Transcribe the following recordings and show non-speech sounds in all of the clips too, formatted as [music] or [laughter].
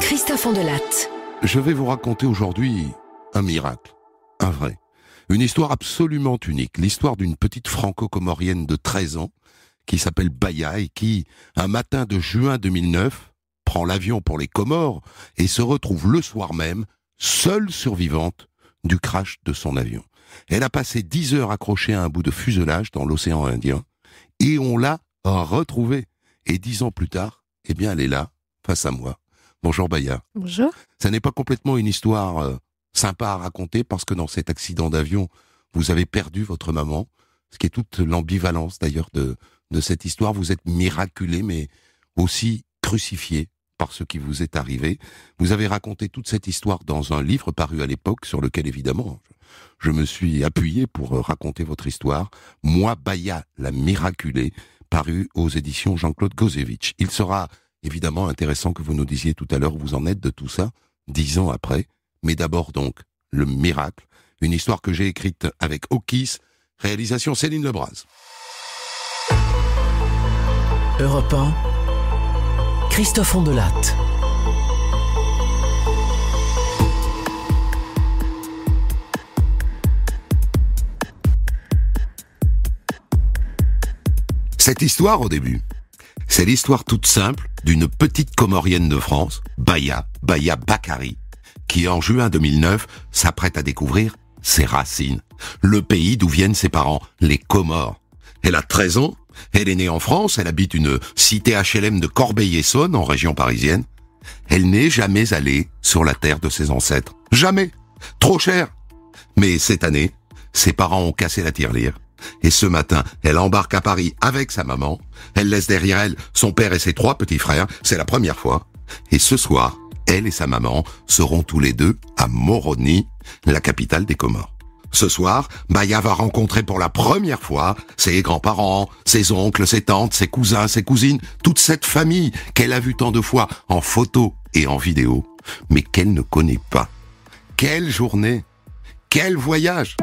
Christophe Andelatte. Je vais vous raconter aujourd'hui un miracle, un vrai. Une histoire absolument unique, l'histoire d'une petite franco-comorienne de 13 ans qui s'appelle Baya et qui, un matin de juin 2009, prend l'avion pour les Comores et se retrouve le soir même seule survivante du crash de son avion. Elle a passé 10 heures accrochée à un bout de fuselage dans l'océan Indien et on l'a retrouvée. Et dix ans plus tard, eh bien elle est là, face à moi. Bonjour Baya. Bonjour. Ça n'est pas complètement une histoire euh, sympa à raconter parce que dans cet accident d'avion, vous avez perdu votre maman, ce qui est toute l'ambivalence d'ailleurs de, de cette histoire. Vous êtes miraculé, mais aussi crucifié par ce qui vous est arrivé. Vous avez raconté toute cette histoire dans un livre paru à l'époque, sur lequel évidemment je me suis appuyé pour euh, raconter votre histoire. Moi, Baya, la miraculée, paru aux éditions Jean-Claude Gosevitch. Il sera évidemment intéressant que vous nous disiez tout à l'heure où vous en êtes de tout ça, dix ans après. Mais d'abord donc, le miracle, une histoire que j'ai écrite avec Okis, réalisation Céline Lebras. Europe 1, Christophe Ondelatte. Cette histoire au début, c'est l'histoire toute simple d'une petite comorienne de France, Baya, Baya Bakari, qui en juin 2009 s'apprête à découvrir ses racines, le pays d'où viennent ses parents, les Comores. Elle a 13 ans, elle est née en France, elle habite une cité HLM de Corbeil-Essonne en région parisienne. Elle n'est jamais allée sur la terre de ses ancêtres. Jamais. Trop cher. Mais cette année, ses parents ont cassé la tirelire et ce matin, elle embarque à Paris avec sa maman. Elle laisse derrière elle son père et ses trois petits frères. C'est la première fois. Et ce soir, elle et sa maman seront tous les deux à Moroni, la capitale des Comores. Ce soir, Maya va rencontrer pour la première fois ses grands-parents, ses oncles, ses tantes, ses cousins, ses cousines, toute cette famille qu'elle a vue tant de fois en photo et en vidéo, mais qu'elle ne connaît pas. Quelle journée Quel voyage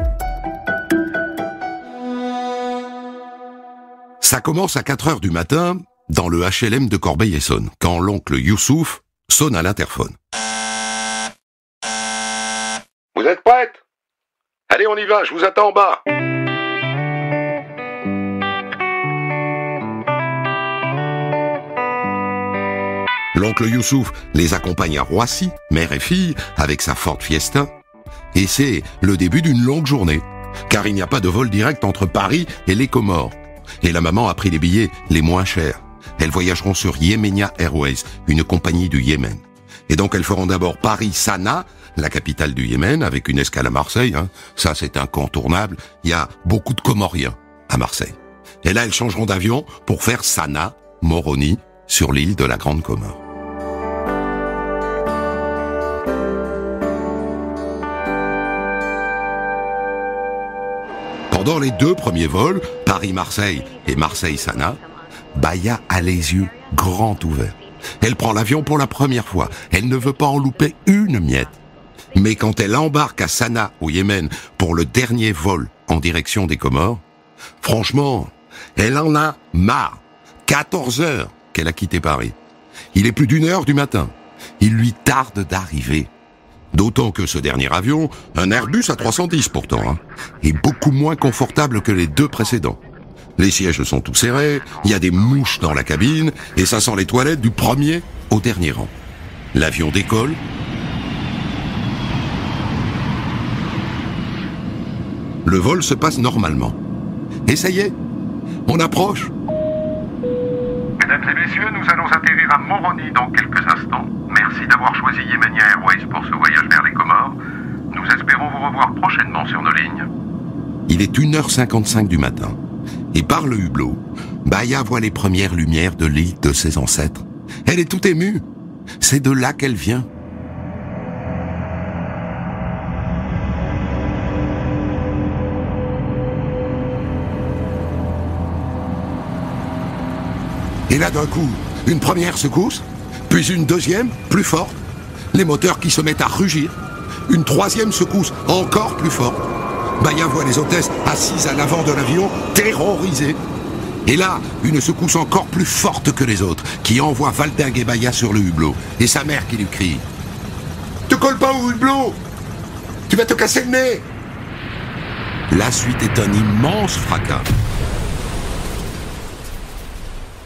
Ça commence à 4 heures du matin dans le HLM de Corbeil-Essonne, quand l'oncle Youssouf sonne à l'interphone. Vous êtes prête Allez, on y va, je vous attends en bas. L'oncle Youssouf les accompagne à Roissy, mère et fille, avec sa forte Fiesta. Et c'est le début d'une longue journée, car il n'y a pas de vol direct entre Paris et les Comores et la maman a pris les billets les moins chers. Elles voyageront sur Yemenia Airways, une compagnie du Yémen. Et donc elles feront d'abord paris sana la capitale du Yémen, avec une escale à Marseille. Hein. Ça, c'est incontournable. Il y a beaucoup de Comoriens à Marseille. Et là, elles changeront d'avion pour faire sana Moroni, sur l'île de la Grande Comore. Dans les deux premiers vols, Paris-Marseille et Marseille-Sana, Baya a les yeux grands ouverts. Elle prend l'avion pour la première fois. Elle ne veut pas en louper une miette. Mais quand elle embarque à Sana au Yémen, pour le dernier vol en direction des Comores, franchement, elle en a marre. 14 heures qu'elle a quitté Paris. Il est plus d'une heure du matin. Il lui tarde d'arriver. D'autant que ce dernier avion, un Airbus A310 pourtant, hein, est beaucoup moins confortable que les deux précédents. Les sièges sont tous serrés, il y a des mouches dans la cabine, et ça sent les toilettes du premier au dernier rang. L'avion décolle. Le vol se passe normalement. Et ça y est, on approche. Mesdames et messieurs, nous allons atterrir à Moroni dans quelques instants. Merci d'avoir choisi Yemenia Airways pour ce voyage vers les Comores. Nous espérons vous revoir prochainement sur nos lignes. Il est 1h55 du matin, et par le hublot, Baya voit les premières lumières de l'île de ses ancêtres. Elle est tout émue. C'est de là qu'elle vient. Et là, d'un coup, une première secousse puis une deuxième, plus forte, les moteurs qui se mettent à rugir, une troisième secousse encore plus forte. Baya voit les hôtesses assises à l'avant de l'avion, terrorisées. Et là, une secousse encore plus forte que les autres, qui envoie Valdingue et Baya sur le hublot, et sa mère qui lui crie « Te colle pas au hublot Tu vas te casser le nez !» La suite est un immense fracas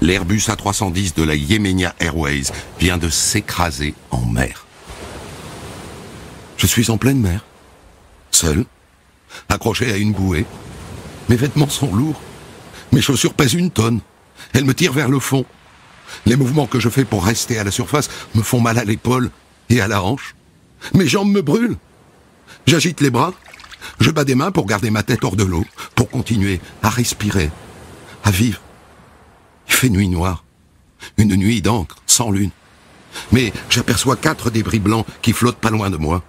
l'Airbus A310 de la Yemenia Airways vient de s'écraser en mer. Je suis en pleine mer, seul, accroché à une bouée. Mes vêtements sont lourds, mes chaussures pèsent une tonne, elles me tirent vers le fond. Les mouvements que je fais pour rester à la surface me font mal à l'épaule et à la hanche. Mes jambes me brûlent. J'agite les bras, je bats des mains pour garder ma tête hors de l'eau, pour continuer à respirer, à vivre fait nuit noire. Une nuit d'encre, sans lune. Mais j'aperçois quatre débris blancs qui flottent pas loin de moi.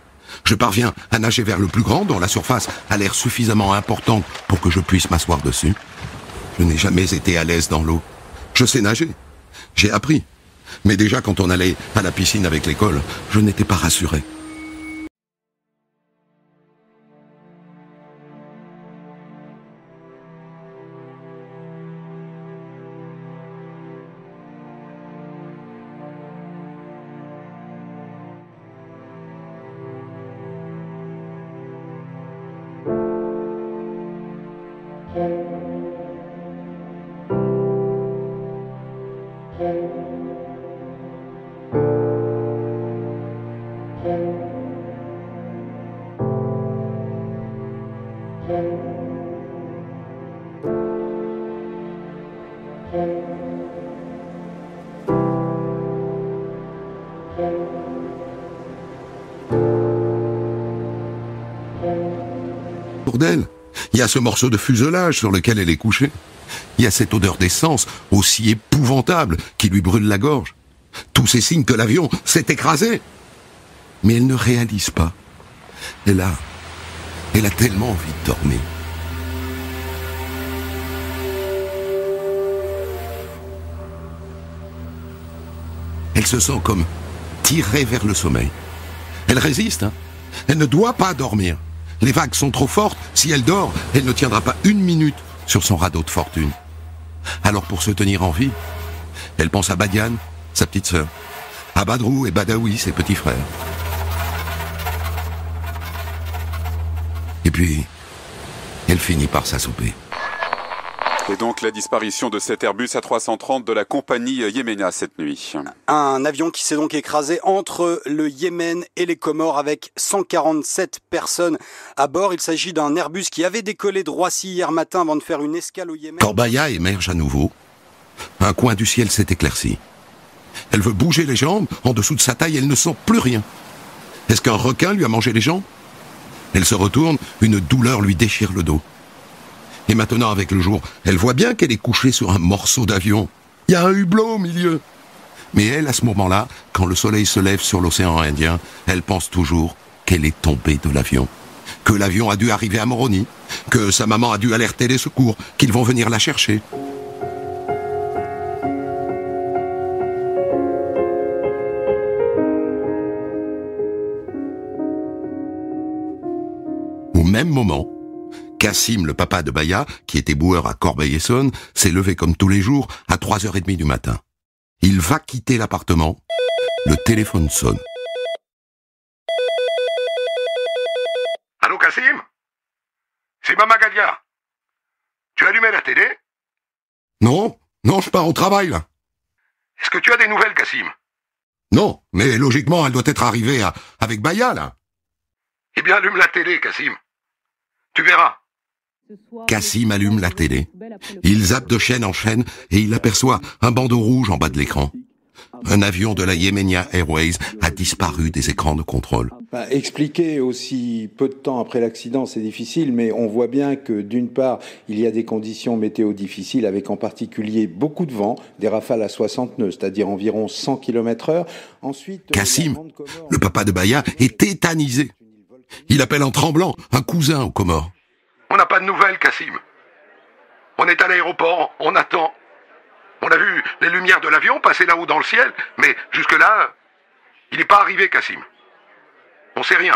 Je parviens à nager vers le plus grand dont la surface a l'air suffisamment importante pour que je puisse m'asseoir dessus. Je n'ai jamais été à l'aise dans l'eau. Je sais nager. J'ai appris. Mais déjà quand on allait à la piscine avec l'école, je n'étais pas rassuré. Pour d'elle, il y a ce morceau de fuselage sur lequel elle est couchée. Il y a cette odeur d'essence aussi épouvantable qui lui brûle la gorge. Tous ces signes que l'avion s'est écrasé. Mais elle ne réalise pas. Elle a elle a tellement envie de dormir. Elle se sent comme tirée vers le sommeil. Elle résiste. Hein. elle ne doit pas dormir. Les vagues sont trop fortes. Si elle dort, elle ne tiendra pas une minute sur son radeau de fortune. Alors pour se tenir en vie, elle pense à Badiane, sa petite sœur, à Badrou et Badawi, ses petits frères. Et puis, elle finit par s'assouper. Et donc la disparition de cet Airbus A330 de la compagnie Yémena cette nuit. Un avion qui s'est donc écrasé entre le Yémen et les Comores avec 147 personnes à bord. Il s'agit d'un Airbus qui avait décollé droit Roissy hier matin avant de faire une escale au Yémen. Corbaya émerge à nouveau. Un coin du ciel s'est éclairci. Elle veut bouger les jambes. En dessous de sa taille, elle ne sent plus rien. Est-ce qu'un requin lui a mangé les jambes elle se retourne, une douleur lui déchire le dos. Et maintenant, avec le jour, elle voit bien qu'elle est couchée sur un morceau d'avion. Il y a un hublot au milieu. Mais elle, à ce moment-là, quand le soleil se lève sur l'océan Indien, elle pense toujours qu'elle est tombée de l'avion. Que l'avion a dû arriver à Moroni. Que sa maman a dû alerter les secours, qu'ils vont venir la chercher. même moment, Cassim, le papa de Baya, qui était boueur à Corbeil-Essonne, s'est levé comme tous les jours à 3h30 du matin. Il va quitter l'appartement. Le téléphone sonne. Allô, Cassim C'est Mama Galia. Tu as la télé Non, non, je pars au travail, là. Est-ce que tu as des nouvelles, Cassim Non, mais logiquement, elle doit être arrivée avec Baya, là. Eh bien, allume la télé, Cassim. Tu verras. Cassim allume la télé. Il zappe de chaîne en chaîne et il aperçoit un bandeau rouge en bas de l'écran. Un avion de la Yemenia Airways a disparu des écrans de contrôle. Bah, expliquer aussi peu de temps après l'accident, c'est difficile, mais on voit bien que d'une part, il y a des conditions météo difficiles, avec en particulier beaucoup de vent, des rafales à 60 nœuds, c'est-à-dire environ 100 km heure. Ensuite, Cassim, le papa de Baya, est tétanisé. Il appelle en tremblant un cousin aux Comores. On n'a pas de nouvelles, Cassim. On est à l'aéroport, on attend. On a vu les lumières de l'avion passer là-haut dans le ciel, mais jusque-là, il n'est pas arrivé, Cassim. On sait rien.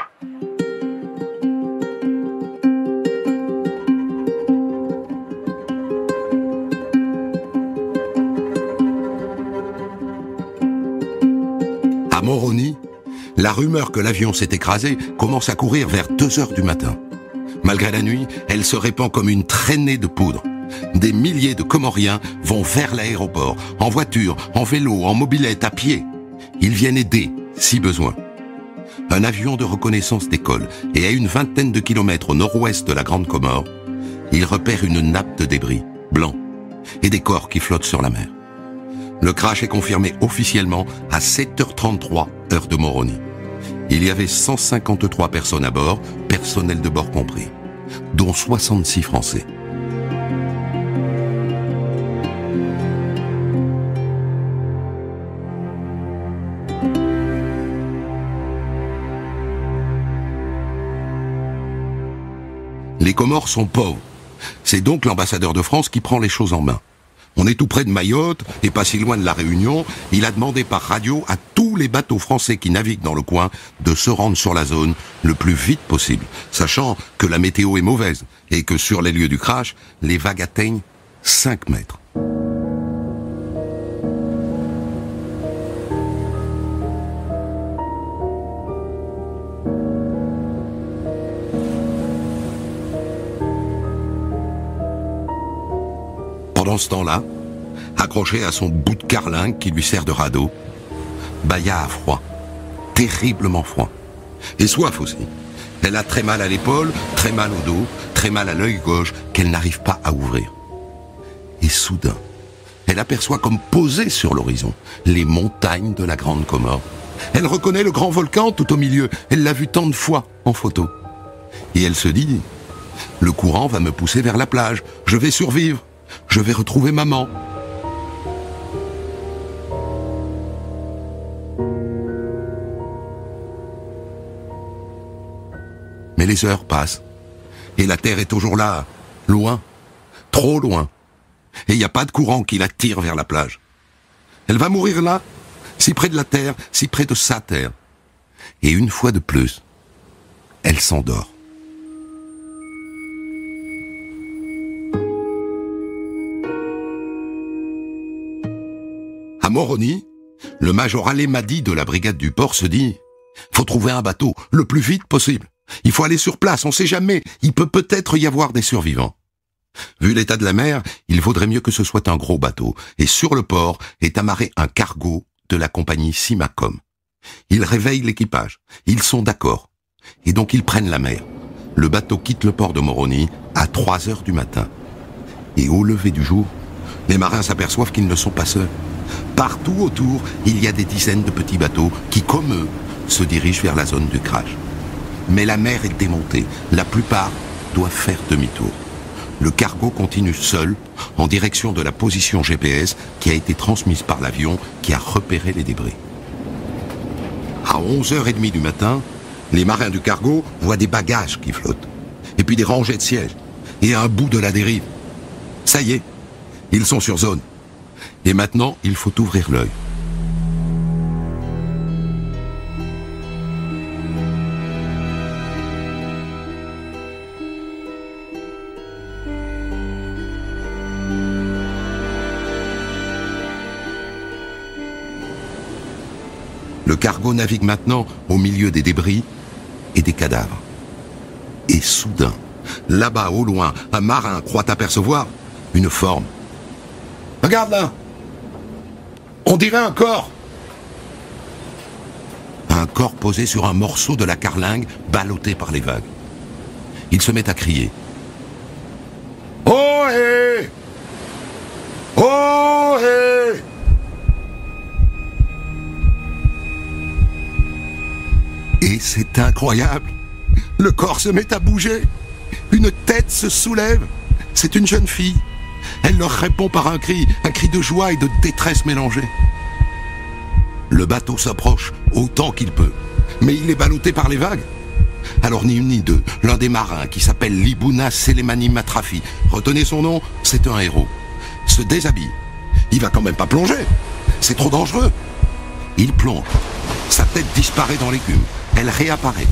la rumeur que l'avion s'est écrasé commence à courir vers 2 heures du matin. Malgré la nuit, elle se répand comme une traînée de poudre. Des milliers de Comoriens vont vers l'aéroport, en voiture, en vélo, en mobilette, à pied. Ils viennent aider, si besoin. Un avion de reconnaissance décolle et à une vingtaine de kilomètres au nord-ouest de la Grande Comore, il repère une nappe de débris, blanc, et des corps qui flottent sur la mer. Le crash est confirmé officiellement à 7h33, heure de Moroni. Il y avait 153 personnes à bord, personnel de bord compris, dont 66 Français. Les Comores sont pauvres. C'est donc l'ambassadeur de France qui prend les choses en main. On est tout près de Mayotte et pas si loin de la Réunion. Il a demandé par radio à tous les bateaux français qui naviguent dans le coin de se rendre sur la zone le plus vite possible, sachant que la météo est mauvaise et que sur les lieux du crash, les vagues atteignent 5 mètres. En ce temps-là, accrochée à son bout de carlingue qui lui sert de radeau, Baya a froid, terriblement froid, et soif aussi. Elle a très mal à l'épaule, très mal au dos, très mal à l'œil gauche, qu'elle n'arrive pas à ouvrir. Et soudain, elle aperçoit comme posées sur l'horizon les montagnes de la Grande Comore. Elle reconnaît le grand volcan tout au milieu. Elle l'a vu tant de fois en photo. Et elle se dit, le courant va me pousser vers la plage. Je vais survivre. Je vais retrouver maman. Mais les heures passent. Et la Terre est toujours là. Loin. Trop loin. Et il n'y a pas de courant qui la tire vers la plage. Elle va mourir là, si près de la Terre, si près de sa Terre. Et une fois de plus, elle s'endort. Moroni, le major Alemadi de la brigade du port se dit « Faut trouver un bateau, le plus vite possible. Il faut aller sur place, on sait jamais, il peut peut-être y avoir des survivants. » Vu l'état de la mer, il vaudrait mieux que ce soit un gros bateau, et sur le port est amarré un cargo de la compagnie Simacom. Ils réveillent l'équipage, ils sont d'accord, et donc ils prennent la mer. Le bateau quitte le port de Moroni à 3 heures du matin. Et au lever du jour, les marins s'aperçoivent qu'ils ne sont pas seuls. Partout autour, il y a des dizaines de petits bateaux qui, comme eux, se dirigent vers la zone du crash. Mais la mer est démontée. La plupart doivent faire demi-tour. Le cargo continue seul en direction de la position GPS qui a été transmise par l'avion qui a repéré les débris. À 11h30 du matin, les marins du cargo voient des bagages qui flottent, et puis des rangées de sièges, et un bout de la dérive. Ça y est, ils sont sur zone. Et maintenant, il faut ouvrir l'œil. Le cargo navigue maintenant au milieu des débris et des cadavres. Et soudain, là-bas au loin, un marin croit apercevoir une forme Regarde là. On dirait un corps. Un corps posé sur un morceau de la carlingue, ballotté par les vagues. Il se met à crier. Oh hé Oh hé Et c'est incroyable. Le corps se met à bouger. Une tête se soulève. C'est une jeune fille. Elle leur répond par un cri, un cri de joie et de détresse mélangée. Le bateau s'approche autant qu'il peut, mais il est ballotté par les vagues. Alors ni une ni deux, l'un des marins, qui s'appelle Libuna Selemani Matrafi, retenez son nom, c'est un héros, se déshabille. Il va quand même pas plonger, c'est trop dangereux. Il plonge. Sa tête disparaît dans l'écume, elle réapparaît.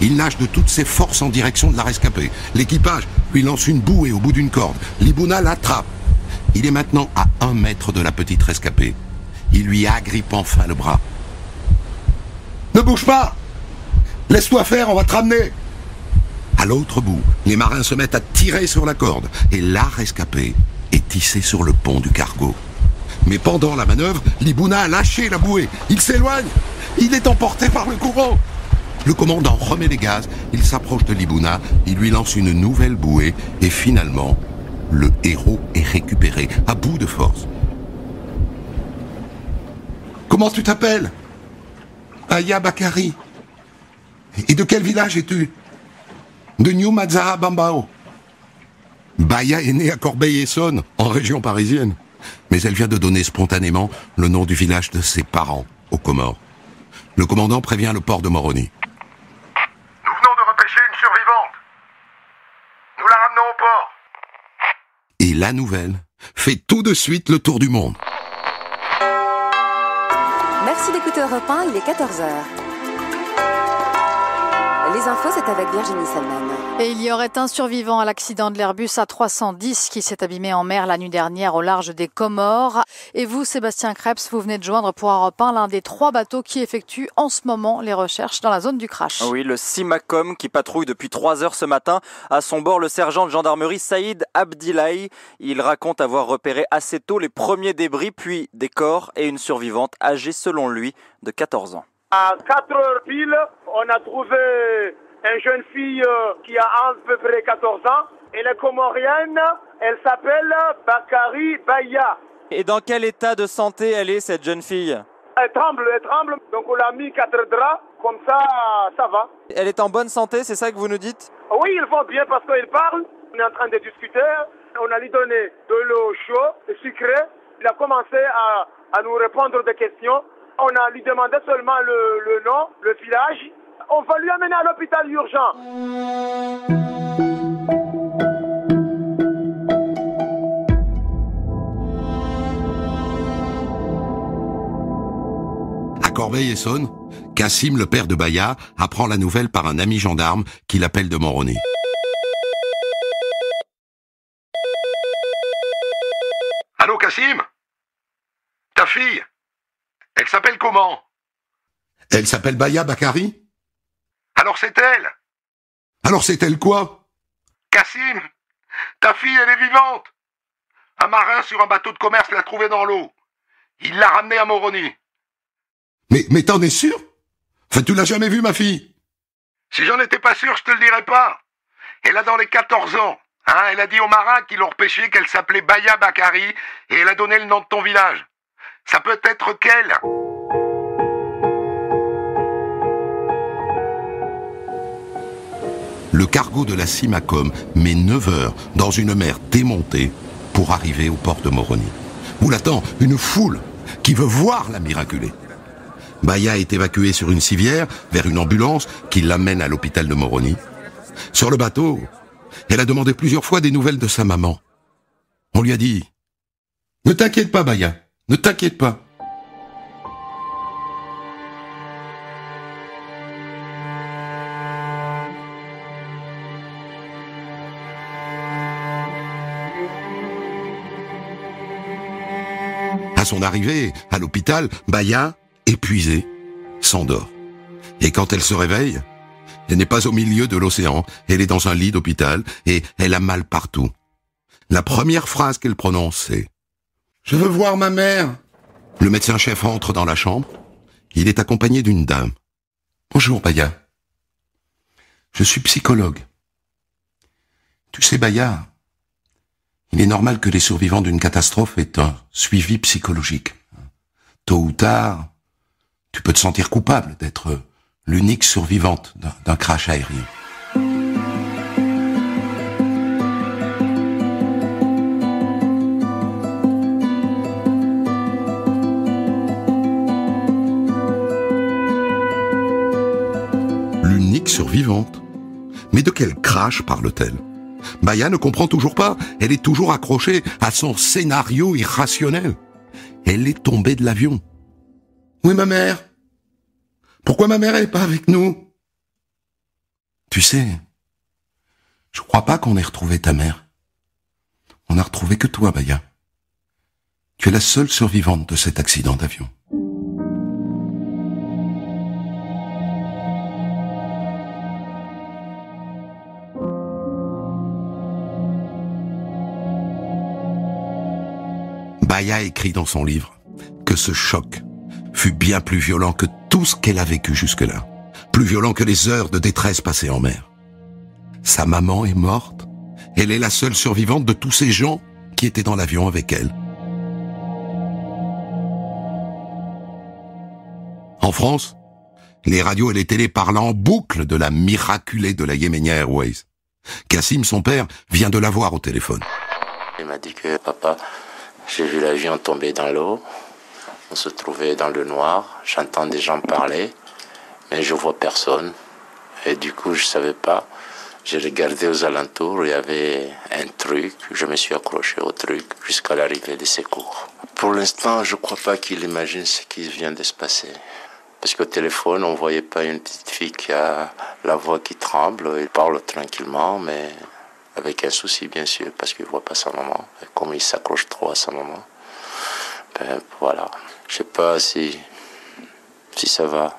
Il nage de toutes ses forces en direction de la rescapée. L'équipage lui lance une bouée au bout d'une corde. Libuna l'attrape. Il est maintenant à un mètre de la petite rescapée. Il lui agrippe enfin le bras. Ne bouge pas Laisse-toi faire, on va te ramener À l'autre bout, les marins se mettent à tirer sur la corde, et la rescapée est tissée sur le pont du cargo. Mais pendant la manœuvre, Libuna a lâché la bouée. Il s'éloigne Il est emporté par le courant le commandant remet les gaz, il s'approche de Libuna, il lui lance une nouvelle bouée et finalement, le héros est récupéré, à bout de force. Comment tu t'appelles Aya Bakari. Et de quel village es-tu De New Mazara Bambao. Baya est née à Corbeil-Essonne, en région parisienne. Mais elle vient de donner spontanément le nom du village de ses parents, aux Comores. Le commandant prévient le port de Moroni. Et la nouvelle fait tout de suite le tour du monde. Merci d'écouter Europe 1, il est 14h. Les infos, c'est avec Virginie Salman. Et il y aurait un survivant à l'accident de l'Airbus A310 qui s'est abîmé en mer la nuit dernière au large des Comores. Et vous, Sébastien Krebs, vous venez de joindre pour un repas l'un des trois bateaux qui effectuent en ce moment les recherches dans la zone du crash. Ah oui, le Simacom qui patrouille depuis 3 heures ce matin. À son bord, le sergent de gendarmerie Saïd Abdilaï. Il raconte avoir repéré assez tôt les premiers débris, puis des corps et une survivante âgée selon lui de 14 ans. À 4 heures pile, on a trouvé une jeune fille euh, qui a à peu près 14 ans. Elle est comorienne, elle s'appelle Bakari Baya. Et dans quel état de santé elle est, cette jeune fille Elle tremble, elle tremble. Donc on l'a mis quatre draps, comme ça, ça va. Elle est en bonne santé, c'est ça que vous nous dites Oui, ils vont bien parce qu'ils parle. On est en train de discuter. On a lui donné de l'eau chaude, sucrée. Il a commencé à, à nous répondre des questions. On a lui demandé seulement le, nom, le village. On va lui amener à l'hôpital urgent. Corbeil-Essonne, Cassim, le père de Baya, apprend la nouvelle par un ami gendarme qui l'appelle de Moroni. Allô, Cassim Ta fille elle s'appelle comment Elle s'appelle Baya Bakari Alors c'est elle Alors c'est elle quoi Cassim Ta fille, elle est vivante Un marin sur un bateau de commerce l'a trouvée dans l'eau. Il l'a ramenée à Moroni. Mais, mais t'en es sûr Enfin, tu l'as jamais vue, ma fille Si j'en étais pas sûr, je te le dirais pas. Elle a dans les 14 ans. Hein, elle a dit aux marins qui l'ont repêchée qu'elle s'appelait Baya Bakari et elle a donné le nom de ton village. Ça peut être qu'elle. Le cargo de la Simacom met 9 heures dans une mer démontée pour arriver au port de Moroni. Où l'attend une foule qui veut voir la miraculée. Baya est évacuée sur une civière vers une ambulance qui l'amène à l'hôpital de Moroni. Sur le bateau, elle a demandé plusieurs fois des nouvelles de sa maman. On lui a dit Ne t'inquiète pas, Baya. Ne t'inquiète pas. À son arrivée à l'hôpital, Baya, épuisée, s'endort. Et quand elle se réveille, elle n'est pas au milieu de l'océan, elle est dans un lit d'hôpital et elle a mal partout. La première phrase qu'elle prononce, c'est je veux voir ma mère. Le médecin-chef entre dans la chambre. Il est accompagné d'une dame. Bonjour, Bayard. Je suis psychologue. Tu sais, Bayard, il est normal que les survivants d'une catastrophe aient un suivi psychologique. Tôt ou tard, tu peux te sentir coupable d'être l'unique survivante d'un crash aérien. Mais de quel crash parle-t-elle Maya ne comprend toujours pas, elle est toujours accrochée à son scénario irrationnel. Elle est tombée de l'avion. Où est ma mère Pourquoi ma mère n'est pas avec nous Tu sais, je crois pas qu'on ait retrouvé ta mère. On n'a retrouvé que toi, Maya. Tu es la seule survivante de cet accident d'avion. Aya écrit dans son livre que ce choc fut bien plus violent que tout ce qu'elle a vécu jusque-là, plus violent que les heures de détresse passées en mer. Sa maman est morte, elle est la seule survivante de tous ces gens qui étaient dans l'avion avec elle. En France, les radios et les télés parlent en boucle de la miraculée de la Yemenia Airways. Cassim, son père, vient de la voir au téléphone. Il m'a dit que papa j'ai vu l'avion tomber dans l'eau. On se trouvait dans le noir. J'entends des gens parler, mais je vois personne. Et du coup, je savais pas. J'ai regardé aux alentours, il y avait un truc. Je me suis accroché au truc jusqu'à l'arrivée des secours. Pour l'instant, je crois pas qu'il imagine ce qui vient de se passer. Parce qu'au téléphone, on voyait pas une petite fille qui a la voix qui tremble. Il parle tranquillement, mais avec un souci bien sûr, parce qu'il ne voit pas sa maman, et comme il s'accroche trop à sa maman. Ben voilà, je sais pas si, si ça va,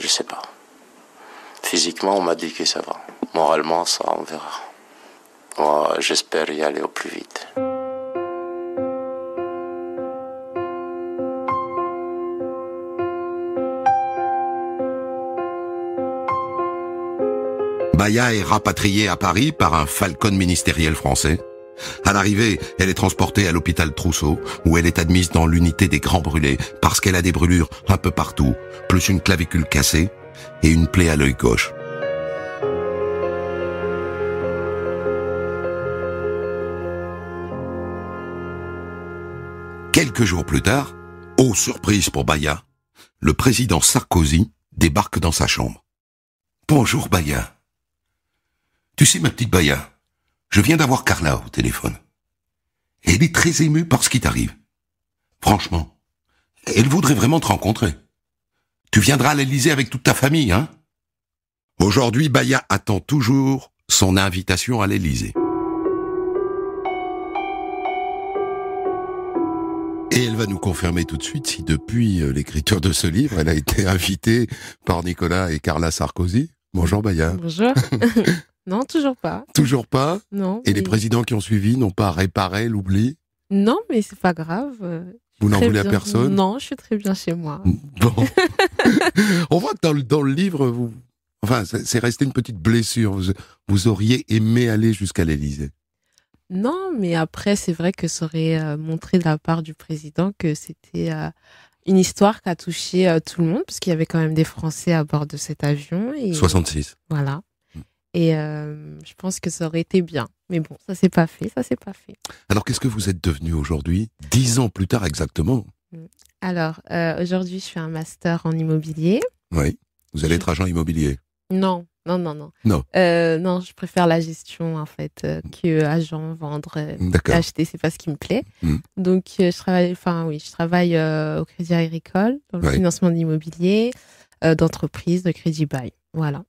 je sais pas. Physiquement, on m'a dit que ça va. Moralement, ça, on verra. J'espère y aller au plus vite. Baïa est rapatriée à Paris par un falcon ministériel français. À l'arrivée, elle est transportée à l'hôpital Trousseau, où elle est admise dans l'unité des grands brûlés, parce qu'elle a des brûlures un peu partout, plus une clavicule cassée et une plaie à l'œil gauche. Quelques jours plus tard, ô oh surprise pour Baya, le président Sarkozy débarque dans sa chambre. Bonjour Baya, tu sais, ma petite Baya, je viens d'avoir Carla au téléphone. elle est très émue par ce qui t'arrive. Franchement, elle voudrait vraiment te rencontrer. Tu viendras à l'Elysée avec toute ta famille, hein Aujourd'hui, Baya attend toujours son invitation à l'Elysée. Et elle va nous confirmer tout de suite si depuis euh, l'écriture de ce livre, elle a été invitée par Nicolas et Carla Sarkozy. Bonjour Baya. Bonjour. [laughs] Non, toujours pas. Toujours pas Non. Et les présidents qui ont suivi n'ont pas réparé l'oubli Non, mais c'est pas grave. Euh, vous n'en voulez à personne Non, je suis très bien chez moi. [laughs] Bon. On voit que dans le, dans le livre, vous... enfin, c'est resté une petite blessure. Vous, auriez aimé aller jusqu'à l'Elysée Non, mais après, c'est vrai que ça aurait euh, montré de la part du président que c'était euh, une histoire qui a touché tout le monde, parce qu'il y avait quand même des Français à bord de cet avion. 66. Voilà. Et euh, je pense que ça aurait été bien. Mais bon, ça s'est pas fait, ça s'est pas fait. Alors qu'est-ce que vous êtes devenu aujourd'hui, dix ans plus tard exactement mm. Alors euh, aujourd'hui, je fais un master en immobilier. Oui. Vous allez être agent immobilier Non, non, non, non. Non. Euh, non, je préfère la gestion en fait que agent vendre, acheter, c'est pas ce qui me plaît. Mm. Donc je travaille, enfin oui, je travaille au Crédit Agricole dans le financement d'immobilier, d'entreprise, de crédit bail. Voilà.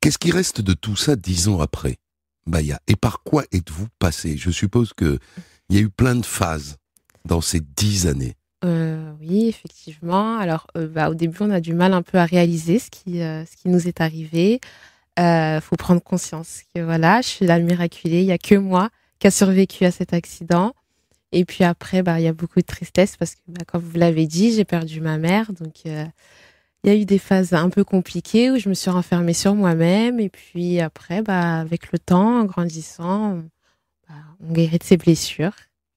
Qu'est-ce qui reste de tout ça dix ans après, Maya Et par quoi êtes-vous passé Je suppose qu'il y a eu plein de phases dans ces dix années. Euh, oui, effectivement. Alors, euh, bah, au début, on a du mal un peu à réaliser ce qui, euh, ce qui nous est arrivé. Il faut prendre conscience que voilà, je suis la miraculée. Il n'y a que moi qui a survécu à cet accident. Et puis après, bah, il y a beaucoup de tristesse parce que, bah, comme vous l'avez dit, j'ai perdu ma mère. Donc, il y a eu des phases un peu compliquées où je me suis renfermée sur moi-même. Et puis après, bah, avec le temps, en grandissant, on, bah, guérit de ses blessures.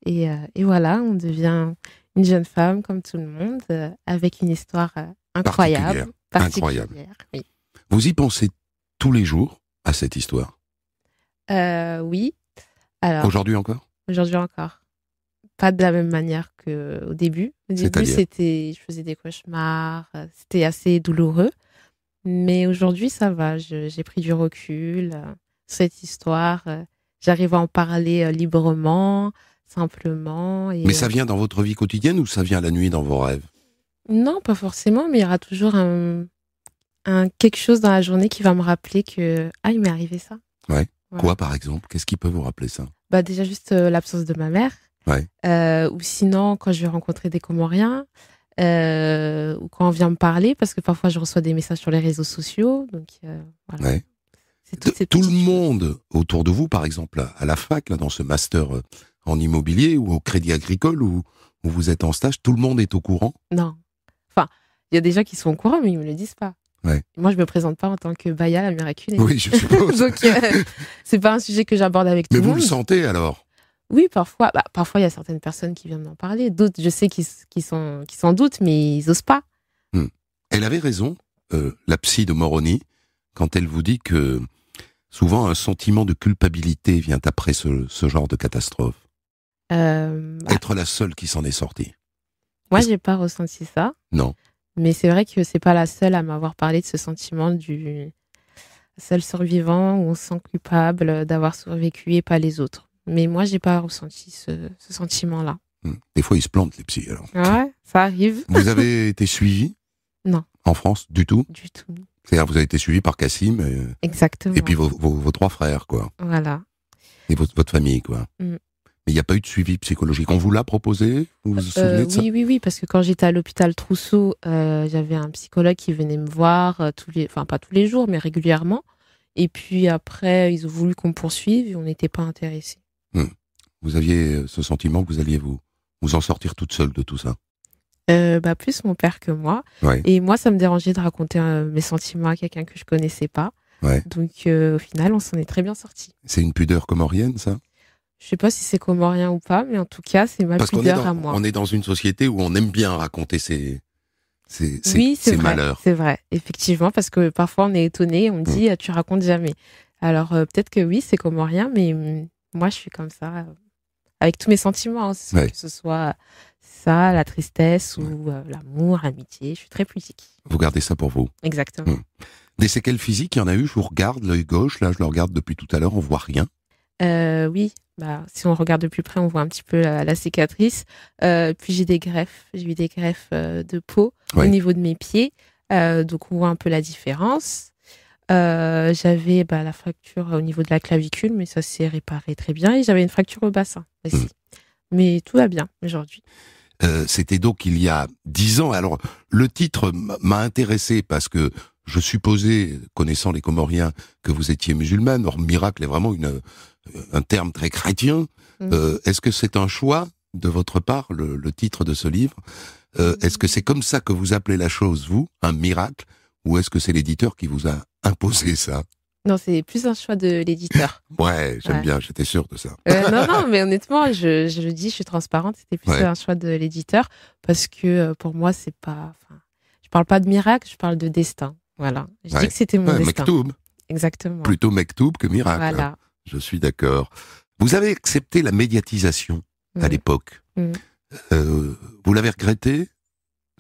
Euh, et, voilà, on devient une jeune femme comme tout le monde, euh, avec une histoire euh, incroyable. Vous y pensez tous les jours à cette histoire Oui. Aujourd'hui encore Aujourd'hui encore pas de la même manière qu'au début. Au début, c'était, je faisais des cauchemars, euh, c'était assez douloureux. Mais aujourd'hui, ça va, j'ai pris du recul euh, cette histoire. Euh, j'arrive à en parler librement, simplement. Mais ça vient dans votre vie quotidienne ou ça vient la nuit dans vos rêves Non, pas forcément, mais il y aura toujours un, quelque chose dans la journée qui va me rappeler que ah, il m'est arrivé ça. Ouais. Quoi, par exemple Qu'est-ce qui peut vous rappeler ça Bah déjà juste l'absence de ma mère. Euh, ou sinon, quand je vais rencontrer des Comoriens, euh, ou quand on vient me parler, parce que parfois je reçois des messages sur les réseaux sociaux. Donc, euh, tout le monde autour de vous, par exemple, à la fac, dans ce master en immobilier ou au crédit agricole où, vous êtes en stage, tout le monde est au courant Non. Enfin, il y a des gens qui sont au courant, mais ils ne me le disent pas. Moi, je me présente pas en tant que Baya la miraculée. Oui, je suppose. [laughs] Donc, [laughs] c'est pas un sujet que j'aborde avec tout le monde. Mais vous le sentez alors oui, parfois. Bah, parfois, il y a certaines personnes qui viennent m'en parler. D'autres, je sais qu'ils qui s'en doutent, mais ils n'osent pas. Hmm. Elle avait raison, euh, la psy de Moroni, quand elle vous dit que souvent un sentiment de culpabilité vient après ce, genre de catastrophe. Euh, bah. Être la seule qui s'en est sortie. Moi, j'ai pas ressenti ça. Non. Mais c'est vrai que c'est pas la seule à m'avoir parlé de ce sentiment du seul survivant où on se sent coupable d'avoir survécu et pas les autres. Mais moi, j'ai pas ressenti ce, sentiment-là. Hmm. Des fois, ils se plantent, les psys, alors. Ouais, ça arrive. [laughs] Vous avez [laughs] été suivi Non. En France, du tout Du tout. C'est-à-dire, vous avez été suivi par Cassim. Euh, Exactement. Et puis vos, trois frères, quoi. Voilà. Et votre, famille, quoi. Hmm. Mais il n'y a pas eu de suivi psychologique. On vous l'a proposé Vous vous euh, souvenez de ça Oui, oui, oui, parce que quand j'étais à l'hôpital Trousseau, euh, j'avais un psychologue qui venait me voir, tous les, enfin pas tous les jours, mais régulièrement. Et puis après, ils ont voulu qu'on poursuive et on n'était pas intéressés. Hmm. Vous aviez euh, ce sentiment que vous alliez vous, en sortir toute seule de tout ça euh, bah, Plus mon père que moi. Et moi, ça me dérangeait de raconter euh, mes sentiments à quelqu'un que je connaissais pas. Donc au final, on s'en est très bien sorti. C'est une pudeur comorienne, ça je sais pas si c'est comorien ou pas, mais en tout cas, c'est ma pudeur à moi. On est dans une société où on aime bien raconter ses, ses, oui, malheurs. C'est vrai, effectivement, parce que parfois on est étonné, on me hmm. dit ah, tu racontes jamais. Alors peut-être que oui, c'est comorien, mais hmm, moi, je suis comme ça, euh, avec tous mes sentiments, hein, que ce soit ça, la tristesse ou euh, l'amour, l'amitié. Je suis très politique. Vous gardez ça pour vous. Exactement. Hum. Des séquelles physiques, il y en a eu. Je vous regarde l'œil gauche. Là, je le regarde depuis tout à l'heure. On voit rien. Euh, oui. Bah, si on regarde de plus près, on voit un petit peu la, cicatrice. puis j'ai des greffes. J'ai eu des greffes de peau au niveau de mes pieds. donc on voit un peu la différence. Euh, j'avais bah, la fracture au niveau de la clavicule, mais ça s'est réparé très bien. Et j'avais une fracture au bassin mmh. Mais tout va bien aujourd'hui. Euh, c'était donc il y a dix ans. Alors, le titre m'a intéressé parce que je supposais, connaissant les Comoriens, que vous étiez musulmane. Or, miracle est vraiment une, euh, un terme très chrétien. Mmh. Est-ce que c'est un choix de votre part, le, titre de ce livre mmh. Est-ce que c'est comme ça que vous appelez la chose, vous, un miracle ou est-ce que c'est l'éditeur qui vous a imposé ça non, c'est plus un choix de l'éditeur. [laughs] ouais, j'aime bien, j'étais sûre de ça. Euh, non, non, [laughs] mais honnêtement, je, le dis, je suis transparente, c'était plus un choix de l'éditeur parce que euh, pour moi, c'est pas. Je parle pas de miracle, je parle de destin. Voilà. Je dis que c'était mon destin. Exactement. Plutôt Mektoub que miracle. Voilà. Je suis d'accord. Vous avez accepté la médiatisation à mm. l'époque. Mm. Euh, vous l'avez regretté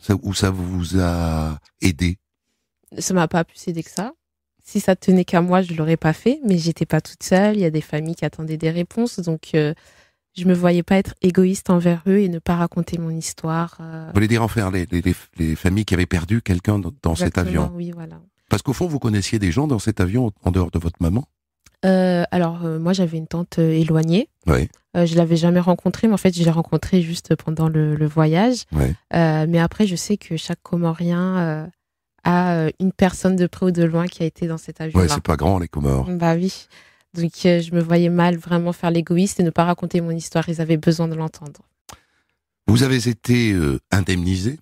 ça, Ou ça vous a aidé ça m'a pas pu céder que ça. Si ça tenait qu'à moi, je l'aurais pas fait, mais j'étais pas toute seule. Il y a des familles qui attendaient des réponses, donc je euh, je me voyais pas être égoïste envers eux et ne pas raconter mon histoire. Euh. Vous voulez dire en les, les, familles qui avaient perdu quelqu'un dans, cet avion Oui, voilà. Parce qu'au fond, vous connaissiez des gens dans cet avion en dehors de votre maman euh, alors, moi, j'avais une tante éloignée. Oui. je l'avais jamais rencontrée, mais en fait, je l'ai rencontrée juste pendant le, le voyage. mais après, je sais que chaque Comorien à euh, une personne de près ou de loin qui a été dans cet avion. -là. Ouais, c'est pas grand les Comores. Bah oui. Donc euh, je me voyais mal vraiment faire l'égoïste et ne pas raconter mon histoire. Ils avaient besoin de l'entendre. Vous avez été euh, indemnisé.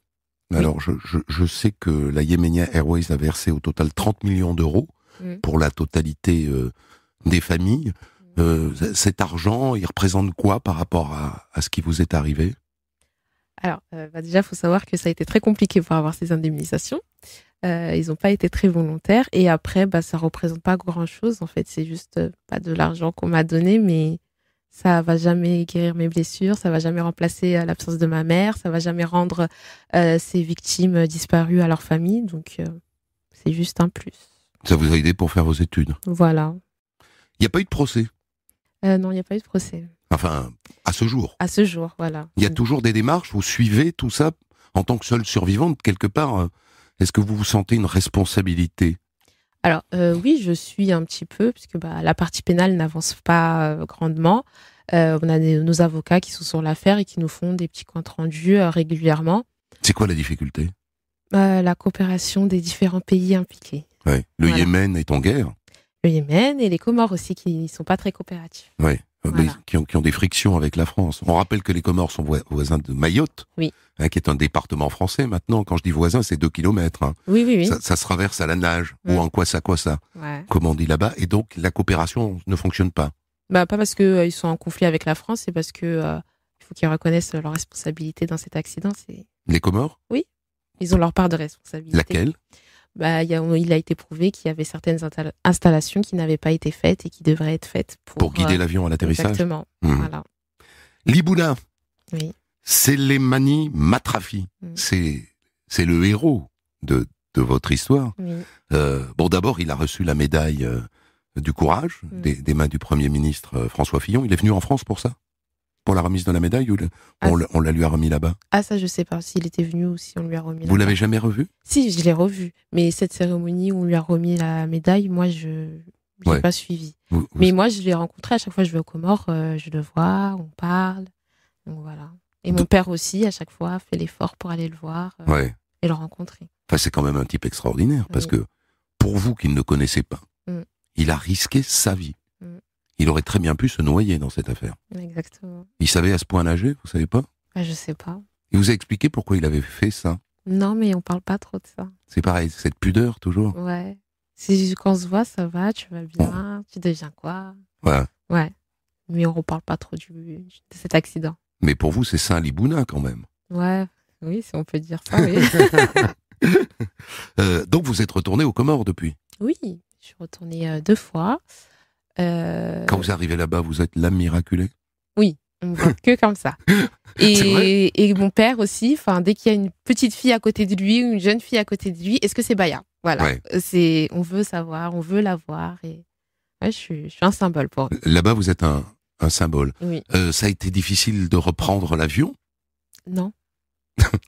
Alors je, sais que la Yemenia Airways a versé au total 30 millions d'euros pour la totalité des familles. cet argent, il représente quoi par rapport à, ce qui vous est arrivé Alors bah déjà, il faut savoir que ça a été très compliqué pour avoir ces indemnisations. Euh, ils n'ont pas été très volontaires. Et après, bah, ça représente pas grand-chose. En fait, c'est juste euh, pas de l'argent qu'on m'a donné, mais ça va jamais guérir mes blessures, ça va jamais remplacer euh, l'absence de ma mère, ça va jamais rendre ces victimes disparues à leur famille. Donc, c'est juste un plus. Ça vous a aidé pour faire vos études. Voilà. Il n'y a pas eu de procès Non, il n'y a pas eu de procès. Enfin, à ce jour. À ce jour, voilà. Il y a toujours des démarches, vous suivez tout ça en tant que seule survivante, quelque part est-ce que vous vous sentez une responsabilité Alors euh, oui, je suis un petit peu, puisque bah, la partie pénale n'avance pas euh, grandement. Euh, on a nos avocats qui sont sur l'affaire et qui nous font des petits comptes rendus régulièrement. C'est quoi la difficulté La coopération des différents pays impliqués. Ouais. Le Yémen est en guerre. Le Yémen et les Comores aussi, qui n'y sont pas très coopératifs. Ouais. Euh, qui, ont, qui, ont, des frictions avec la France. On rappelle que les Comores sont voisins de Mayotte, oui. Hein, qui est un département français maintenant. Quand je dis voisin, c'est deux kilomètres. Hein. Oui, Oui, oui, ça, se traverse à la nage, ou en quoi ça, quoi ça, ouais. comme on dit là-bas. Et donc, la coopération ne fonctionne pas. Bah, pas parce qu'ils euh, sont en conflit avec la France, c'est parce que euh, il faut qu'ils reconnaissent leur responsabilité dans cet accident. Les Comores Oui, ils ont leur part de responsabilité. Laquelle bah, il a été prouvé qu'il y avait certaines installations qui n'avaient pas été faites et qui devraient être faites pour, pour guider euh, l'avion à l'atterrissage. Exactement. Hmm. Voilà. Libouna. Oui. Matrafi. Hmm. C'est, le héros de, votre histoire. Euh, bon, d'abord, il a reçu la médaille euh, du courage hmm. des, des, mains du Premier ministre François Fillon. Il est venu en France pour ça on l'a remise dans la médaille ou ah. on, la, lui a remis là-bas Ah, ça, je sais pas s'il était venu ou si on lui a remis. Vous l'avez jamais revu Si, je l'ai revu. Mais cette cérémonie où on lui a remis la médaille, moi, je n'ai l'ai pas suivi. Mais moi, je l'ai rencontré à chaque fois je vais au Comores, euh, je le vois, on parle. voilà. Et mon père aussi, à chaque fois, fait l'effort pour aller le voir euh, et le rencontrer. c'est quand même un type extraordinaire parce que pour vous qui ne le connaissez pas, mm. il a risqué sa vie il aurait très bien pu se noyer dans cette affaire. Exactement. Il savait à ce point nager, vous savez pas ah, Je sais pas. Il vous a expliqué pourquoi il avait fait ça Non, mais on parle pas trop de ça. C'est pareil, cette pudeur toujours. Ouais. Si quand on se voit, ça va, tu vas bien, tu deviens quoi Ouais. Ouais. Mais on reparle pas trop de cet accident. Mais pour vous, c'est saint Libouna quand même. Ouais, oui, si on peut dire ça. [laughs] Euh, donc vous êtes retourné aux Comores depuis Oui, je suis retournée euh, deux fois. Euh, Quand vous arrivez là-bas, vous êtes l'âme miraculée Oui, on que comme ça. [laughs] Et, mon père aussi, enfin, dès qu'il y a une petite fille à côté de lui ou une jeune fille à côté de lui, est-ce que c'est Baya Voilà. Euh, c'est, on veut savoir, on veut la voir. Et... je, suis, un symbole pour Là-bas, vous êtes un, symbole. Euh, ça a été difficile de reprendre l'avion [laughs] Non.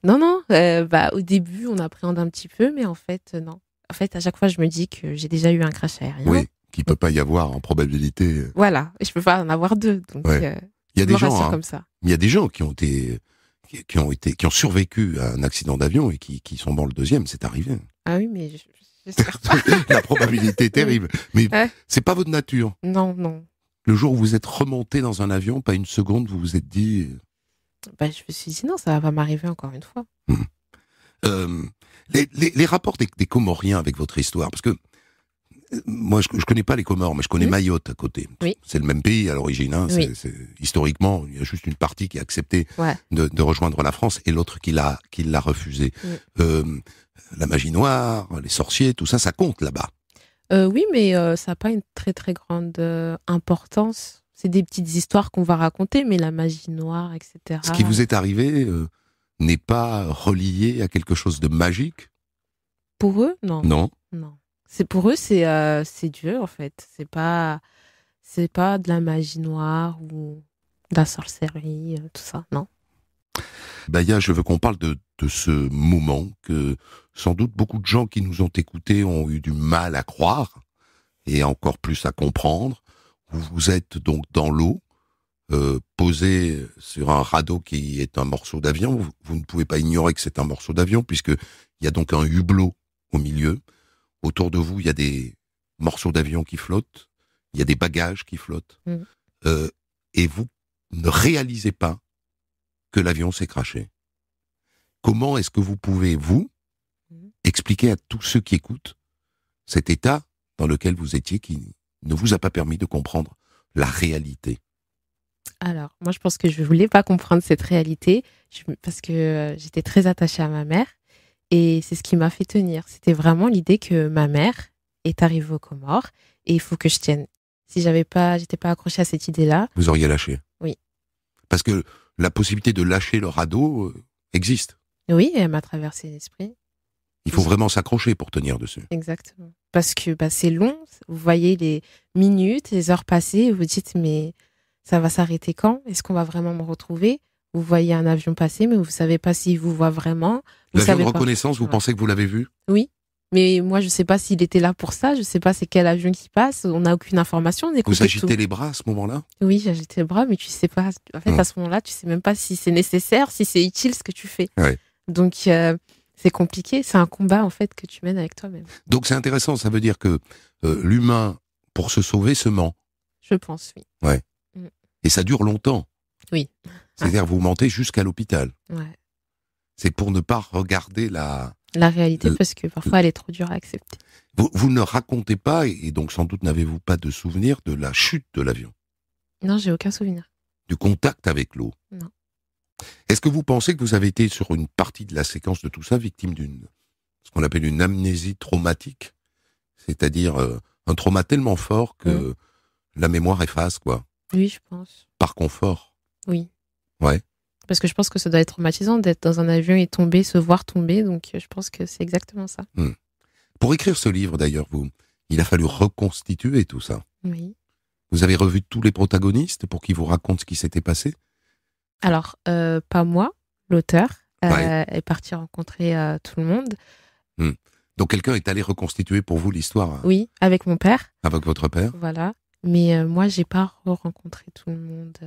non, non. bah, au début, on appréhende un petit peu, mais en fait, non. En fait, à chaque fois, je me dis que j'ai déjà eu un crash aérien. Oui qu'il peut pas y avoir en probabilité. Voilà, je peux pas en avoir deux. Donc, euh, il y a des gens hein. comme ça. Il y a des gens qui ont été qui ont été qui ont survécu à un accident d'avion et qui, qui sont dans le deuxième, c'est arrivé. Ah oui, mais j'espère [laughs] pas. La probabilité est terrible, mais ce c'est pas votre nature. Non, non. Le jour où vous êtes remonté dans un avion, pas une seconde, vous vous êtes dit. Euh, bah, je me suis dit non, ça va pas m'arriver encore une fois. Hmm. Euh, les, les, rapports des Comoriens avec votre histoire, parce que moi, je, ne connais pas les Comores, mais je connais Mayotte à côté. C'est le même pays à l'origine. Hein. Historiquement, il y a juste une partie qui a accepté de, rejoindre la France et l'autre qui l'a qui l'a refusé. Euh, la magie noire, les sorciers, tout ça, ça compte là-bas. Euh, oui, mais euh, ça n'a pas une très très grande importance. C'est des petites histoires qu'on va raconter, mais la magie noire, etc. Ce qui vous est arrivé n'est pas relié à quelque chose de magique Pour eux, non. Non. Non. C'est pour eux, c'est euh, c'est Dieu en fait. C'est pas c'est pas de la magie noire ou de la sorcellerie, euh, tout ça, non. Bahia, je veux qu'on parle de, de, ce moment que sans doute beaucoup de gens qui nous ont écoutés ont eu du mal à croire et encore plus à comprendre. Vous êtes donc dans l'eau, euh, posé sur un radeau qui est un morceau d'avion. Vous, vous, ne pouvez pas ignorer que c'est un morceau d'avion puisque il y a donc un hublot au milieu Autour de vous, il y a des morceaux d'avion qui flottent, il y a des bagages qui flottent, mm. euh, et vous ne réalisez pas que l'avion s'est craché. Comment est-ce que vous pouvez, vous, mm. expliquer à tous ceux qui écoutent cet état dans lequel vous étiez qui ne vous a pas permis de comprendre la réalité Alors, moi, je pense que je voulais pas comprendre cette réalité parce que euh, j'étais très attachée à ma mère. Et c'est ce qui m'a fait tenir. C'était vraiment l'idée que ma mère est arrivée aux Comores et il faut que je tienne. Si j'avais pas, j'étais pas accrochée à cette idée-là. Vous auriez lâché. Oui. Parce que la possibilité de lâcher le radeau euh, existe. Oui, elle m'a traversé l'esprit. Il faut vraiment s'accrocher pour tenir dessus. Exactement. Parce que bah, c'est long. Vous voyez les minutes, les heures passées. vous dites, mais ça va s'arrêter quand Est-ce qu'on va vraiment me retrouver Vous voyez un avion passer, mais vous ne savez pas s'il vous voit vraiment. L'avion de reconnaissance, vous pensez que vous l'avez vu Oui. Mais moi, je sais pas s'il était là pour ça. Je sais pas c'est quel avion qui passe. On n'a aucune information. vous agitez les bras à ce moment-là Oui, j'agitais les bras, mais tu sais pas. En fait, à ce moment-là, tu sais même pas si c'est nécessaire, si c'est utile ce que tu fais. Donc, euh, c'est compliqué. C'est un combat, en fait, que tu mènes avec toi-même. Donc, c'est intéressant. Ça veut dire que euh, l'humain, pour se sauver, se ment. Je pense, oui. Ouais. Mm. Et ça dure longtemps. Oui. C'est-à-dire, ah. vous mentez jusqu'à l'hôpital. Ouais. C'est pour ne pas regarder la... La réalité, parce que parfois elle est trop dure à accepter. Vous, ne racontez pas, et donc sans doute n'avez-vous pas de souvenir de la chute de l'avion Non, j'ai aucun souvenir. Du contact avec l'eau Non. Est-ce que vous pensez que vous avez été sur une partie de la séquence de tout ça victime d'une ce qu'on appelle une amnésie traumatique, c'est-à-dire euh, un trauma tellement fort que mmh. la mémoire efface quoi. Oui, je pense. Par confort. Oui. Ouais parce que je pense que ça doit être traumatisant d'être dans un avion et tomber, se voir tomber. Donc euh, je pense que c'est exactement ça. Hmm. Pour écrire ce livre, d'ailleurs, vous, il a fallu reconstituer tout ça. Oui. Vous avez revu tous les protagonistes pour qu'ils vous racontent ce qui s'était passé Alors, euh, pas moi, l'auteur, euh, est parti rencontrer tout le monde. Hmm. Donc quelqu'un est allé reconstituer pour vous l'histoire hein Oui, avec mon père. Avec votre père Voilà. Mais moi, j'ai pas rencontré tout le monde.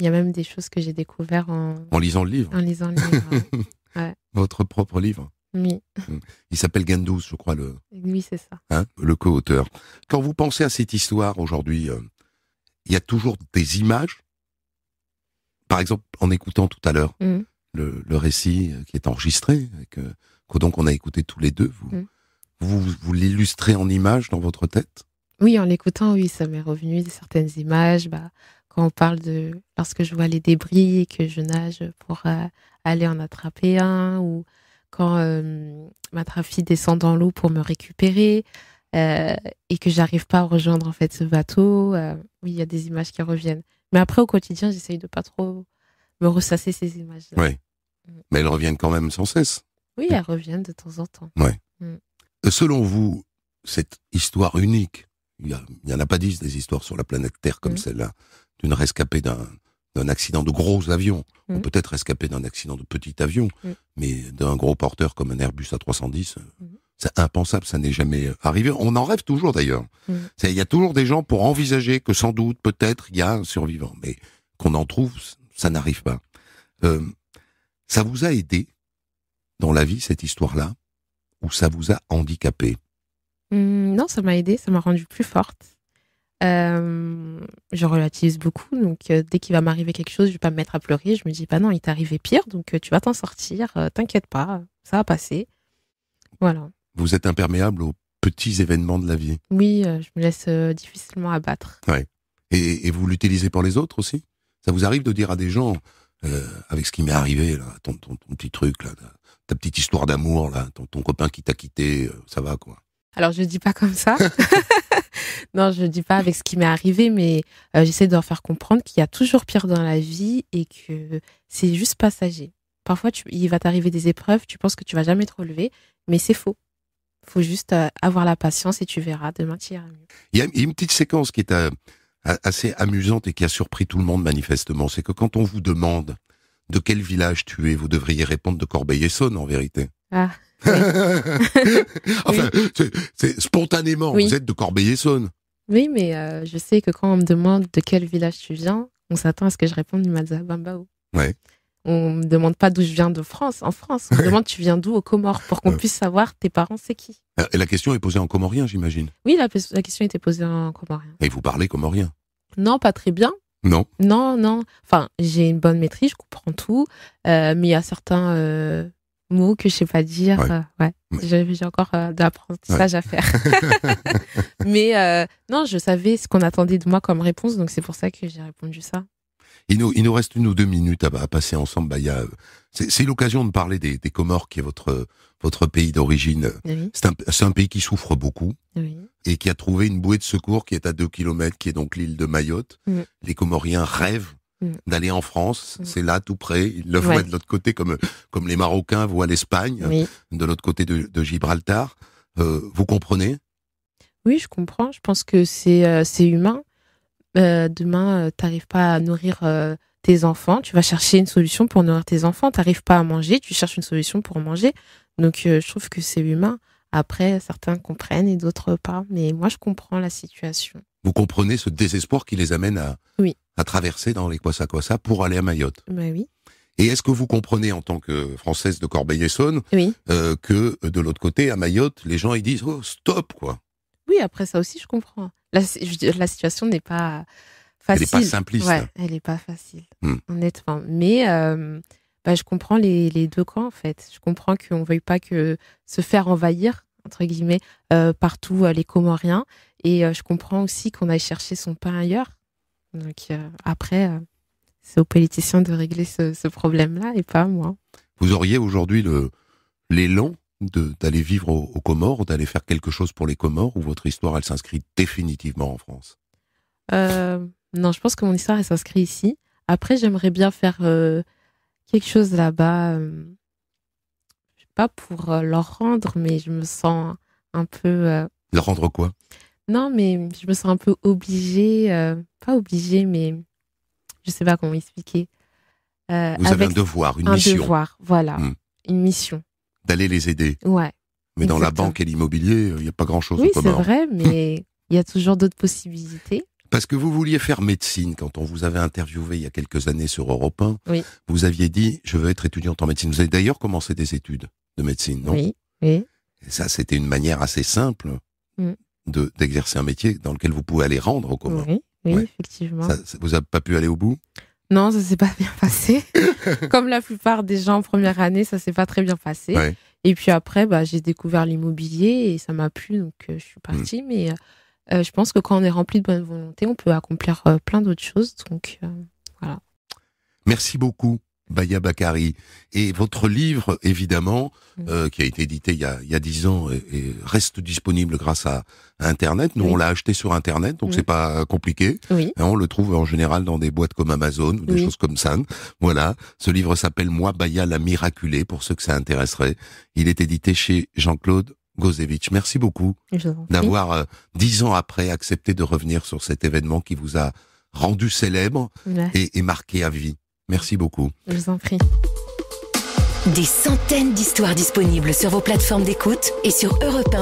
Il y a même des choses que j'ai découvertes en... en lisant le livre. En lisant le livre. ouais. [laughs] Votre propre livre. Oui. Mm. Il s'appelle Gandouz, je crois, le. Oui, c'est ça. Hein, le co-auteur. Quand vous pensez à cette histoire aujourd'hui, euh, il y a toujours des images. Par exemple, en écoutant tout à l'heure mm. le, récit qui est enregistré, qu'on que, donc on a écouté tous les deux, mm. vous, vous, l'illustrez en images dans votre tête Oui, en l'écoutant, oui, ça m'est revenu certaines images. Bah, quand on parle de lorsque je vois les débris et que je nage pour euh, aller en attraper un ou quand euh, ma trafie descend dans l'eau pour me récupérer euh, et que j'arrive pas à rejoindre en fait ce bateau il y a des images qui reviennent mais après au quotidien j'essaye de pas trop me ressasser ces images -là. oui mm. mais elles reviennent quand même sans cesse oui elles reviennent de temps en temps Oui. Mm. selon vous cette histoire unique il n'y en a pas dix des histoires sur la planète Terre comme mm. celle-là d'une rescapée d'un d'un accident de gros avion. ou mm. peut être rescapé d'un accident de petit avion, mm. mais d'un gros porteur comme un Airbus A310, euh, mm. c'est impensable, ça n'est jamais euh, arrivé. On en rêve toujours d'ailleurs. Il y a toujours des gens pour envisager que sans doute, peut-être, il y a un survivant, mais qu'on en trouve, ça n'arrive pas. Euh, ça vous a aidé dans la vie, cette histoire-là, ou ça vous a handicapé mmh, Non, ça m'a aidé, ça m'a rendu plus forte. Euh, je relativise beaucoup, donc euh, dès qu'il va m'arriver quelque chose, je ne vais pas me mettre à pleurer. Je me dis, bah non, il t'est arrivé pire, donc euh, tu vas t'en sortir, t'inquiète pas, ça va passer. Voilà. Vous êtes imperméable aux petits événements de la vie. Oui, je me laisse difficilement abattre. Et, vous l'utilisez pour les autres aussi Ça vous arrive de dire à des gens, avec ce qui m'est arrivé, là, ton, petit truc, là, ta petite histoire d'amour, ton copain qui t'a quitté, ça va quoi alors, je dis pas comme ça. [laughs] non, je dis pas avec ce qui m'est arrivé, mais euh, j'essaie de leur faire comprendre qu'il y a toujours pire dans la vie et que c'est juste passager. Parfois, tu, il va t'arriver des épreuves, tu penses que tu vas jamais te relever, mais c'est faux. Faut juste euh, avoir la patience et tu verras demain tu iras mieux. Il y a une petite séquence qui est euh, assez amusante et qui a surpris tout le monde manifestement, c'est que quand on vous demande de quel village tu es, vous devriez répondre de Corbeil-Essonne en vérité. Ah enfin, c'est spontanément, vous êtes de Corbeil-Essonne. Oui, mais euh, je sais que quand on me demande de quel village tu viens, on s'attend à ce que je réponde du Mazabambao. Ouais. On me demande pas d'où je viens de France, en France. On me [laughs] demande tu viens d'où aux Comores pour qu'on puisse savoir tes parents c'est qui. Ah, et la question est posée en comorien, j'imagine. Oui, la, question était posée en comorien. Et vous parlez comorien Non, pas très bien. Non. Non, non. Enfin, j'ai une bonne maîtrise, je comprends tout, euh, mais il y a certains euh, mots que je sais pas dire. Ouais. Euh, j'ai encore euh, de l'apprentissage à faire. [laughs] Mais euh, non, je savais ce qu'on attendait de moi comme réponse, donc c'est pour ça que j'ai répondu ça. Il nous, il nous reste une ou deux minutes à, passer ensemble. Bah, c'est l'occasion de parler des, Comores, qui est votre, votre pays d'origine. C'est un, un, pays qui souffre beaucoup et qui a trouvé une bouée de secours qui est à 2 km, qui est donc l'île de Mayotte. Les Comoriens rêvent Mm. d'aller en France. Mm. C'est là, tout près. Ils le voient de l'autre côté, comme, comme les Marocains voient l'Espagne, de l'autre côté de, Gibraltar. Euh, vous comprenez Oui, je comprends. Je pense que c'est euh, humain. Euh, demain, tu t'arrives pas à nourrir tes enfants. Tu vas chercher une solution pour nourrir tes enfants. tu T'arrives pas à manger, tu cherches une solution pour manger. Donc, je trouve que c'est humain. Après, certains comprennent et d'autres pas. Mais moi, je comprends la situation. Vous comprenez ce désespoir qui les amène à, oui à traverser dans les Kwassa-Kwassa pour aller à Mayotte. Bah oui. Et est-ce que vous comprenez en tant que Française de Corbeil-Essonne euh, que euh, de l'autre côté, à Mayotte, les gens ils disent oh, stop quoi Oui, après ça aussi je comprends. La, situation n'est pas facile. Elle n'est pas simpliste. elle n'est pas facile, hmm. honnêtement. Mais euh, bah, je comprends les, deux camps en fait. Je comprends qu'on ne veuille pas que se faire envahir entre guillemets partout les Comoriens. Et je comprends aussi qu'on aille chercher son pain ailleurs donc euh, après, euh, c'est aux politiciens de régler ce, problème-là et pas moi. Vous auriez aujourd'hui l'élan d'aller vivre aux, Comores Comores, d'aller faire quelque chose pour les Comores, ou votre histoire, elle s'inscrit définitivement en France euh, Non, je pense que mon histoire, elle s'inscrit ici. Après, j'aimerais bien faire quelque chose là-bas, pas pour leur rendre, mais je me sens un peu... Le rendre quoi non, mais je me sens un peu obligée, euh, pas obligée, mais je sais pas comment expliquer. Euh, vous avez un devoir, une mission. Un devoir, voilà, hmm. une mission. D'aller les aider. Ouais. Mais dans la banque et l'immobilier, il euh, n'y a pas grand-chose oui, c'est vrai, mais il [laughs] y a toujours d'autres possibilités. Parce que vous vouliez faire médecine quand on vous avait interviewé il y a quelques années sur Europe 1. Oui. Vous aviez dit je veux être étudiante en médecine. Vous avez d'ailleurs commencé des études de médecine, non Oui. oui. Et ça, c'était une manière assez simple hmm d'exercer un métier dans lequel vous pouvez aller rendre au commun. Oui, effectivement. Ça, vous n'avez pas pu aller au bout Non, ça s'est pas [laughs] bien passé. [laughs] Comme la plupart des gens en première année, ça s'est pas très bien passé. Et puis après, bah, j'ai découvert l'immobilier et ça m'a plu, donc euh, je suis mm. partie. Mais euh, euh, je pense que quand on est rempli de bonne volonté, on peut accomplir plein d'autres choses. Donc voilà. Merci beaucoup Baya Bakari. Et votre livre, évidemment, mm. euh, qui a été édité il y a, il ans et, reste disponible grâce à, Internet. Nous, on l'a acheté sur Internet, donc mm. c'est pas compliqué. on le trouve en général dans des boîtes comme Amazon ou des choses comme ça. Voilà. Ce livre s'appelle Moi, Baya la miraculée, pour ceux que ça intéresserait. Il est édité chez Jean-Claude Gozevich, merci beaucoup d'avoir, euh, dix ans après, accepté de revenir sur cet événement qui vous a rendu célèbre et, et marqué à vie. Merci beaucoup. Je vous en prie. Des centaines d'histoires disponibles sur vos plateformes d'écoute et sur europe